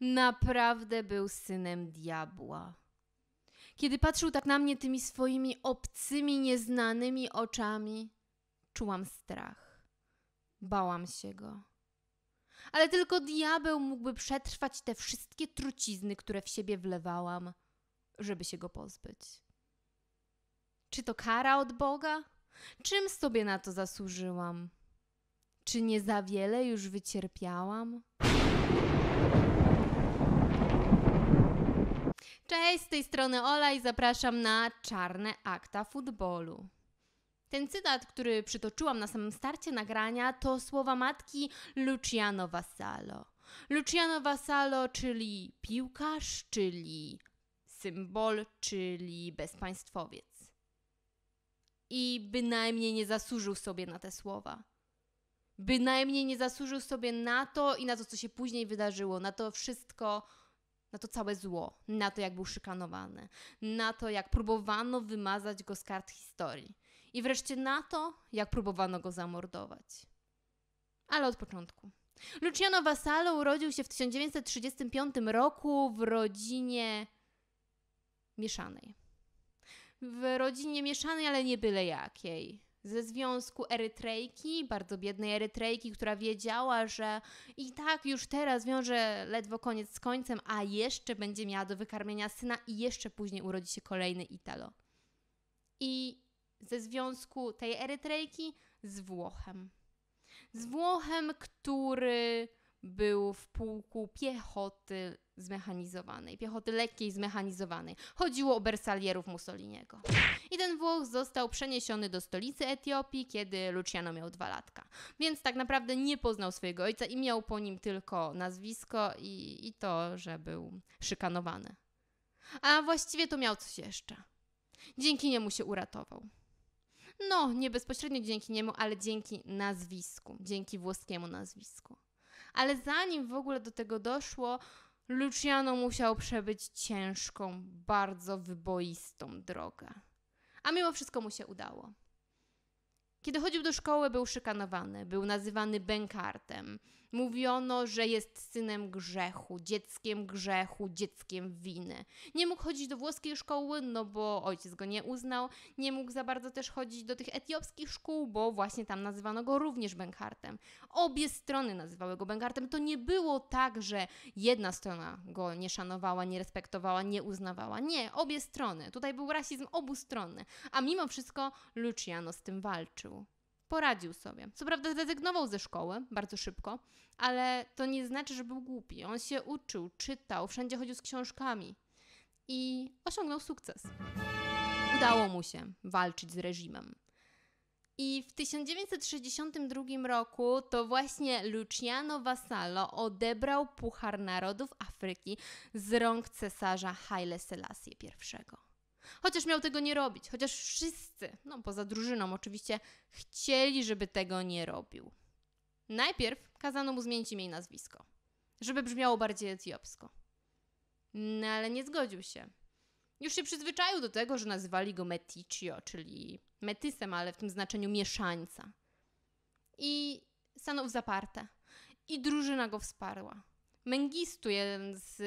naprawdę był synem diabła. Kiedy patrzył tak na mnie tymi swoimi obcymi, nieznanymi oczami, czułam strach. Bałam się go. Ale tylko diabeł mógłby przetrwać te wszystkie trucizny, które w siebie wlewałam, żeby się go pozbyć. Czy to kara od Boga? Czym sobie na to zasłużyłam? Czy nie za wiele już wycierpiałam? Cześć, z tej strony Ola i zapraszam na czarne akta futbolu. Ten cytat, który przytoczyłam na samym starcie nagrania, to słowa matki Luciano Vassallo. Luciano Vassallo, czyli piłkarz, czyli symbol, czyli bezpaństwowiec. I bynajmniej nie zasłużył sobie na te słowa. Bynajmniej nie zasłużył sobie na to i na to, co się później wydarzyło, na to wszystko, na to całe zło, na to, jak był szykanowany, na to, jak próbowano wymazać go z kart historii i wreszcie na to, jak próbowano go zamordować. Ale od początku. Luciano Vassallo urodził się w 1935 roku w rodzinie mieszanej. W rodzinie mieszanej, ale nie byle jakiej ze związku Erytrejki, bardzo biednej Erytrejki, która wiedziała, że i tak już teraz wiąże ledwo koniec z końcem, a jeszcze będzie miała do wykarmienia syna i jeszcze później urodzi się kolejny Italo. I ze związku tej Erytrejki z Włochem. Z Włochem, który był w pułku piechoty zmechanizowanej, piechoty lekkiej zmechanizowanej. Chodziło o bersalierów Mussoliniego. I ten Włoch został przeniesiony do stolicy Etiopii, kiedy Luciano miał dwa latka. Więc tak naprawdę nie poznał swojego ojca i miał po nim tylko nazwisko i, i to, że był szykanowany. A właściwie to miał coś jeszcze. Dzięki niemu się uratował. No, nie bezpośrednio dzięki niemu, ale dzięki nazwisku, dzięki włoskiemu nazwisku ale zanim w ogóle do tego doszło, Luciano musiał przebyć ciężką, bardzo wyboistą drogę. A mimo wszystko mu się udało. Kiedy chodził do szkoły, był szykanowany, był nazywany bękartem. Mówiono, że jest synem grzechu, dzieckiem grzechu, dzieckiem winy. Nie mógł chodzić do włoskiej szkoły, no bo ojciec go nie uznał. Nie mógł za bardzo też chodzić do tych etiopskich szkół, bo właśnie tam nazywano go również bękartem. Obie strony nazywały go bękartem. To nie było tak, że jedna strona go nie szanowała, nie respektowała, nie uznawała. Nie, obie strony. Tutaj był rasizm obustronny. A mimo wszystko Luciano z tym walczył poradził sobie. Co prawda zrezygnował ze szkoły bardzo szybko, ale to nie znaczy, że był głupi. On się uczył, czytał, wszędzie chodził z książkami i osiągnął sukces. Udało mu się walczyć z reżimem. I w 1962 roku to właśnie Luciano Vassallo odebrał Puchar Narodów Afryki z rąk cesarza Haile Selassie I. Chociaż miał tego nie robić, chociaż wszyscy, no poza drużyną oczywiście, chcieli, żeby tego nie robił. Najpierw kazano mu zmienić imię i nazwisko, żeby brzmiało bardziej etiopsko. No ale nie zgodził się. Już się przyzwyczaił do tego, że nazywali go Meticio, czyli metysem, ale w tym znaczeniu mieszańca. I stanął zaparte. I drużyna go wsparła. Mengistu, jeden z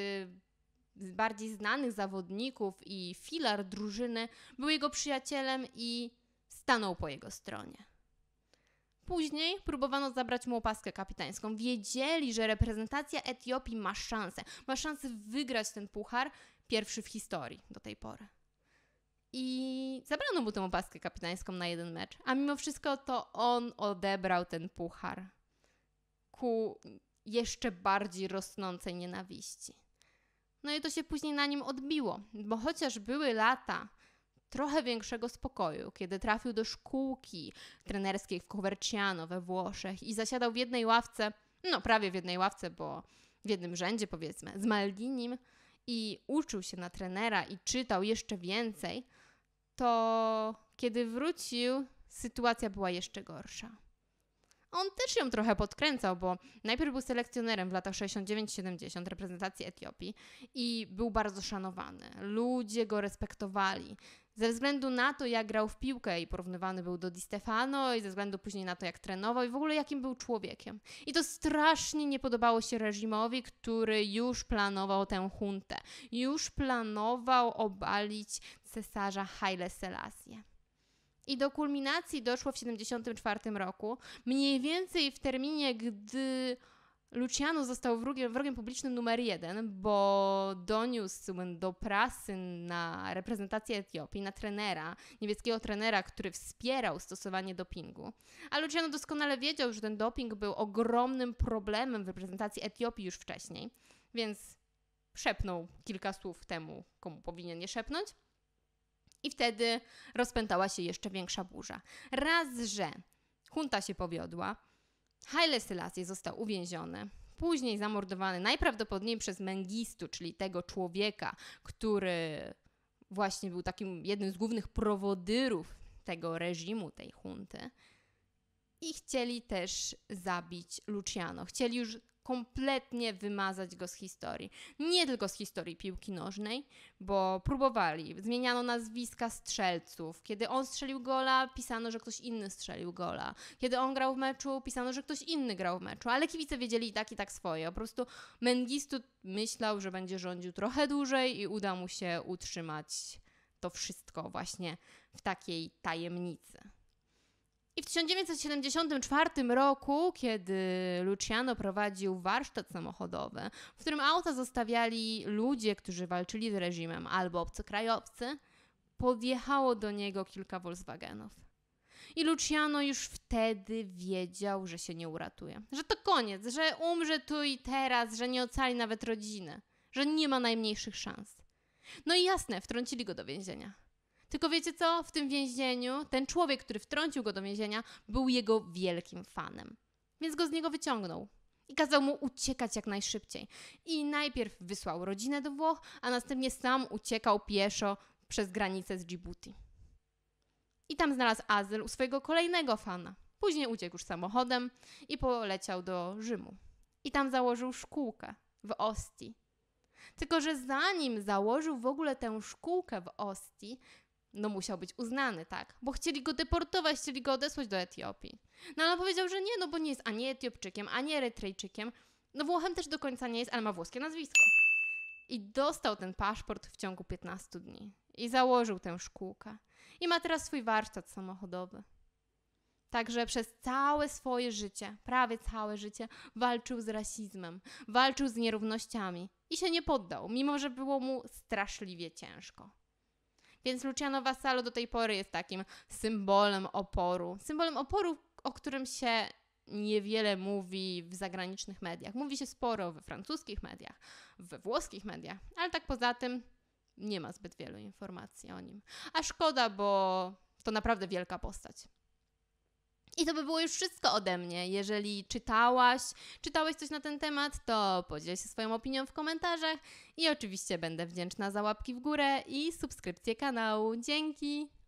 bardziej znanych zawodników i filar drużyny, był jego przyjacielem i stanął po jego stronie. Później próbowano zabrać mu opaskę kapitańską. Wiedzieli, że reprezentacja Etiopii ma szansę. Ma szansę wygrać ten puchar, pierwszy w historii do tej pory. I zabrano mu tę opaskę kapitańską na jeden mecz. A mimo wszystko to on odebrał ten puchar ku jeszcze bardziej rosnącej nienawiści. No i to się później na nim odbiło, bo chociaż były lata trochę większego spokoju, kiedy trafił do szkółki trenerskiej w Coverciano we Włoszech i zasiadał w jednej ławce, no prawie w jednej ławce, bo w jednym rzędzie powiedzmy, z Maldinim i uczył się na trenera i czytał jeszcze więcej, to kiedy wrócił, sytuacja była jeszcze gorsza on też ją trochę podkręcał, bo najpierw był selekcjonerem w latach 69-70 reprezentacji Etiopii i był bardzo szanowany. Ludzie go respektowali. Ze względu na to, jak grał w piłkę i porównywany był do Di Stefano, i ze względu później na to, jak trenował, i w ogóle jakim był człowiekiem. I to strasznie nie podobało się reżimowi, który już planował tę huntę. Już planował obalić cesarza Haile Selassie. I do kulminacji doszło w 1974 roku, mniej więcej w terminie, gdy Luciano został wrogiem, wrogiem publicznym numer jeden, bo doniósł do prasy na reprezentację Etiopii, na trenera, niebieskiego trenera, który wspierał stosowanie dopingu. A Luciano doskonale wiedział, że ten doping był ogromnym problemem w reprezentacji Etiopii już wcześniej, więc szepnął kilka słów temu, komu powinien je szepnąć. I wtedy rozpętała się jeszcze większa burza. Raz, że hunta się powiodła, Haile Selassie został uwięziony, później zamordowany najprawdopodobniej przez Mengistu, czyli tego człowieka, który właśnie był takim jednym z głównych prowodyrów tego reżimu, tej hunty. I chcieli też zabić Luciano. Chcieli już kompletnie wymazać go z historii. Nie tylko z historii piłki nożnej, bo próbowali. Zmieniano nazwiska strzelców. Kiedy on strzelił gola, pisano, że ktoś inny strzelił gola. Kiedy on grał w meczu, pisano, że ktoś inny grał w meczu. Ale kibice wiedzieli i tak, i tak swoje. Po prostu Mengistu myślał, że będzie rządził trochę dłużej i uda mu się utrzymać to wszystko właśnie w takiej tajemnicy. I w 1974 roku, kiedy Luciano prowadził warsztat samochodowy, w którym auta zostawiali ludzie, którzy walczyli z reżimem albo obcokrajowcy, podjechało do niego kilka Volkswagenów. I Luciano już wtedy wiedział, że się nie uratuje, że to koniec, że umrze tu i teraz, że nie ocali nawet rodziny, że nie ma najmniejszych szans. No i jasne, wtrącili go do więzienia. Tylko wiecie co? W tym więzieniu ten człowiek, który wtrącił go do więzienia, był jego wielkim fanem. Więc go z niego wyciągnął i kazał mu uciekać jak najszybciej. I najpierw wysłał rodzinę do Włoch, a następnie sam uciekał pieszo przez granicę z Djibouti. I tam znalazł azyl u swojego kolejnego fana. Później uciekł już samochodem i poleciał do Rzymu. I tam założył szkółkę w Ostii. Tylko, że zanim założył w ogóle tę szkółkę w Ostii, no musiał być uznany, tak, bo chcieli go deportować, chcieli go odesłać do Etiopii. No ale powiedział, że nie, no bo nie jest ani Etiopczykiem, ani Erytrejczykiem. No Włochem też do końca nie jest, ale ma włoskie nazwisko. I dostał ten paszport w ciągu 15 dni. I założył tę szkółkę. I ma teraz swój warsztat samochodowy. Także przez całe swoje życie, prawie całe życie, walczył z rasizmem, walczył z nierównościami i się nie poddał, mimo że było mu straszliwie ciężko. Więc Luciano Vassallo do tej pory jest takim symbolem oporu. Symbolem oporu, o którym się niewiele mówi w zagranicznych mediach. Mówi się sporo we francuskich mediach, we włoskich mediach, ale tak poza tym nie ma zbyt wielu informacji o nim. A szkoda, bo to naprawdę wielka postać. I to by było już wszystko ode mnie. Jeżeli czytałaś, czytałeś coś na ten temat, to podziel się swoją opinią w komentarzach i oczywiście będę wdzięczna za łapki w górę i subskrypcję kanału. Dzięki!